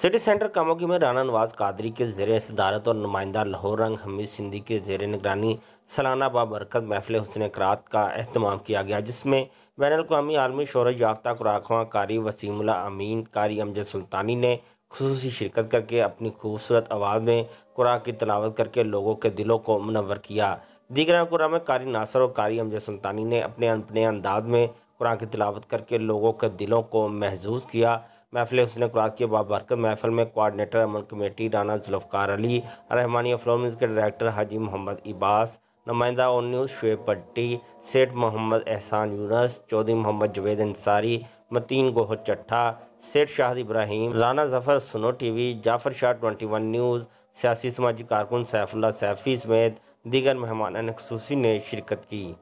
city centre कामोगी में राना नवाज कादरी के जेर सदारत और नुमाइंदा लाहौर रंग हमीद सिंधी के जेर निगरानी सालाना बाबरकत महफिल हुसन करात का अहतमाम किया गया जिसमें बैन अवी आलमी शोर याफ्ता खुराखवा कारी वसीमला अमीन कारी अमजद सुल्तानी ने खसूस शिरकत करके अपनी खूबसूरत आवाज़ में कुरा की तलावत करके लोगों के दिलों को मुनवर किया दीगर कुरा में कारी नासर और कारी अमजद सुल्तानी ने अपने अपने अंदाज में कुरान की तलावत करके लोगों के दिलों को महजूज किया महफिल उसने क्रॉस किया बाब बरकर महफिल में कोऑर्डिनेटर अमन कमेटी राना जुल्फकार अली रहमानिया फ्लोमिस के डायरेक्टर हाजी मोहम्मद इबास नुमाइंदा और न्यूज़ शुएब पट्टी सेठ मोहम्मद एहसान यूनस चौधरी मोहम्मद जवेद अंसारी मतीन गोहर चट्ठा सेठ Shah Ibrahim Rana Zafar Suno TV Jafar Shah twenty one news सियासी समाजी कारकुन सैफुल्ला सैफी समेत दीगर मेहमान खसूसी ने शिरकत की